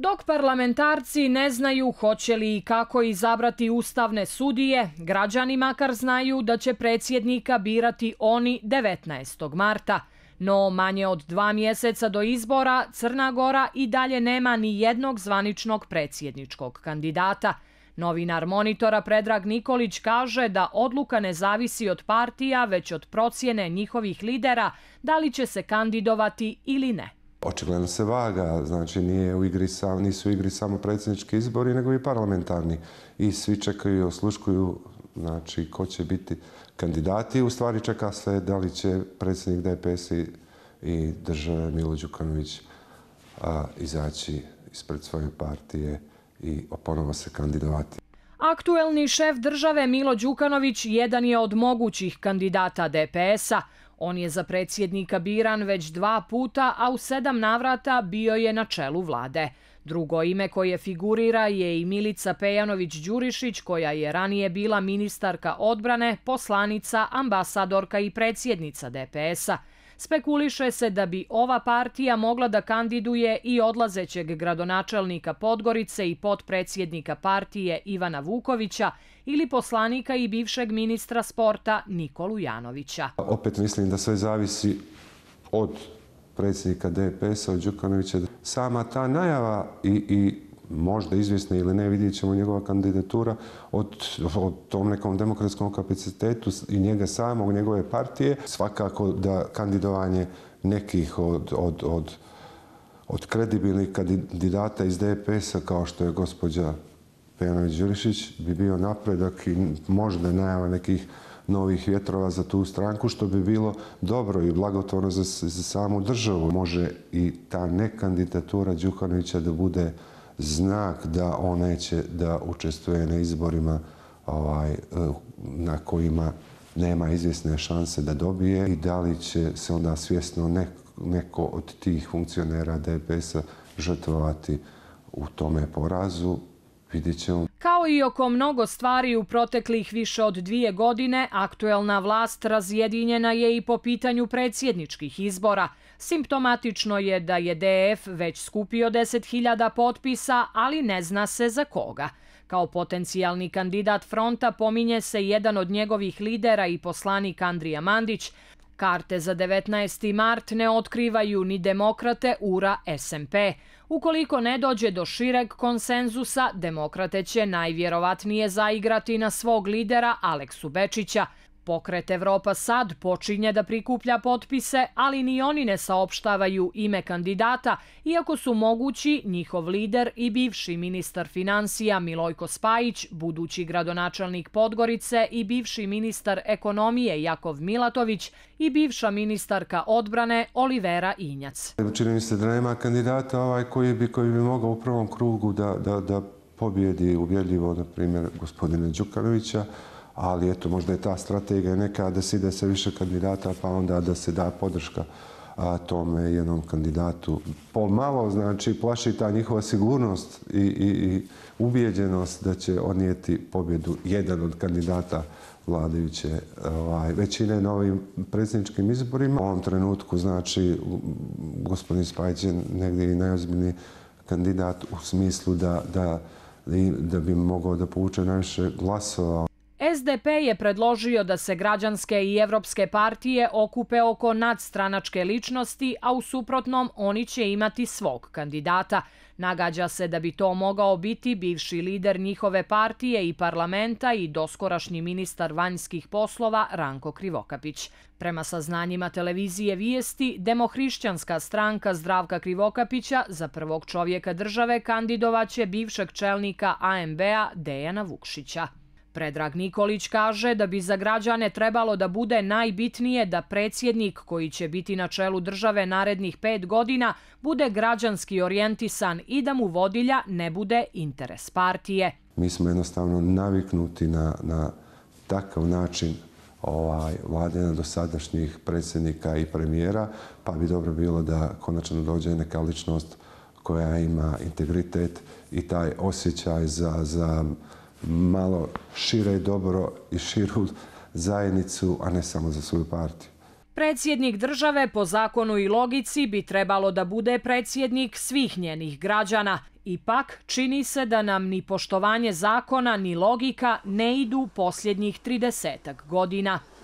Dok parlamentarci ne znaju hoće li i kako izabrati ustavne sudije, građani makar znaju da će predsjednika birati oni 19. marta. No manje od dva mjeseca do izbora Crna Gora i dalje nema ni jednog zvaničnog predsjedničkog kandidata. Novinar monitora Predrag Nikolić kaže da odluka ne zavisi od partija, već od procjene njihovih lidera da li će se kandidovati ili ne očigledno se vaga, znači nije u igri sa, nisu u igri samo predsjednički izbori, nego i parlamentarni. I svi čekaju i osluškuju znači, ko će biti kandidati. U stvari čeka se da li će predsjednik DPS i, i države Milo Đukanović izaći ispred svoje partije i ponovo se kandidovati. Aktuelni šef države Milo Đukanović jedan je od mogućih kandidata DPS-a. On je za predsjednika biran već dva puta, a u sedam navrata bio je na čelu vlade. Drugo ime koje figurira je i Milica Pejanović-Đurišić, koja je ranije bila ministarka odbrane, poslanica, ambasadorka i predsjednica DPS-a. Spekuliše se da bi ova partija mogla da kandiduje i odlazećeg gradonačelnika Podgorice i potpredsjednika partije Ivana Vukovića ili poslanika i bivšeg ministra sporta Nikolu Janovića. Opet mislim da sve zavisi od predsjednika DPS-a, od Đukanovića. Sama ta najava i, i možda izvjesne ili ne, vidjet ćemo njegova kandidatura od, tom nekom demokratskom kapacitetu i njega samog, njegove partije. Svakako da kandidovanje nekih od, od, od, od kredibilnih kandidata iz DPS-a kao što je gospođa Pejanović Đurišić bi bio napredak i možda najava nekih novih vjetrova za tu stranku, što bi bilo dobro i blagotvorno za, samu državu. Može i ta nekandidatura Đukanovića da bude uh, znak da on neće da učestvuje na izborima ovaj, eh, na kojima nema izvjesne šanse da dobije i da li će se onda svjesno neko od tih funkcionera DPS-a žrtvovati u tome porazu vidjet ćemo. Kao i oko mnogo stvari u proteklih više od dvije godine, aktuelna vlast razjedinjena je i po pitanju predsjedničkih izbora. Simptomatično je da je DF već skupio 10.000 potpisa, ali ne zna se za koga. Kao potencijalni kandidat fronta pominje se jedan od njegovih lidera i poslanik Andrija Mandić, Karte za 19. mart ne otkrivaju ni demokrate URA SMP. Ukoliko ne dođe do šireg konsenzusa, demokrate će najvjerovatnije zaigrati na svog lidera Aleksu Bečića, Pokret Evropa sad počinje da prikuplja potpise, ali ni oni ne saopštavaju ime kandidata, iako su mogući njihov lider i bivši ministar financija Milojko Spajić, budući gradonačelnik Podgorice i bivši ministar ekonomije Jakov Milatović i bivša ministarka odbrane Olivera Injac. Čini mi se da nema kandidata ovaj koji bi, koji bi mogao u prvom krugu da, da, da pobjedi ubjedljivo, na primjer, gospodina Đukanovića, ali eto, možda je ta strategija neka da se ide sa više kandidata, pa onda da se da podrška a tome jednom kandidatu pomalo znači plaši ta njihova sigurnost i, i, i ubijeđenost da će onijeti pobjedu jedan od kandidata vladajuće ovaj, većine na ovim predsjedničkim izborima. U ovom trenutku znači gospodin Spajić je negdje i najozbiljni kandidat u smislu da, da, da bi mogao da povuče najviše glasova. SDP je predložio da se građanske i evropske partije okupe oko nadstranačke ličnosti, a u suprotnom oni će imati svog kandidata. Nagađa se da bi to mogao biti bivši lider njihove partije i parlamenta i doskorašnji ministar vanjskih poslova Ranko Krivokapić. Prema saznanjima televizije Vijesti, demohrišćanska stranka Zdravka Krivokapića za prvog čovjeka države kandidovaće bivšeg čelnika AMB-a Dejana Vukšića. Predrag Nikolić kaže da bi za građane trebalo da bude najbitnije da predsjednik koji će biti na čelu države narednih pet godina bude građanski orijentisan i da mu vodilja ne bude interes partije. Mi smo jednostavno naviknuti na takav način ovaj, vladena do sadašnjih predsjednika i premijera, pa bi dobro bilo da konačno dođe neka ličnost koja ima integritet i taj osjećaj za građanje malo šire i dobro i širu zajednicu, a ne samo za svoju partiju. Predsjednik države po zakonu i logici bi trebalo da bude predsjednik svih njenih građana. Ipak, čini se da nam ni poštovanje zakona ni logika ne idu posljednjih 30 godina.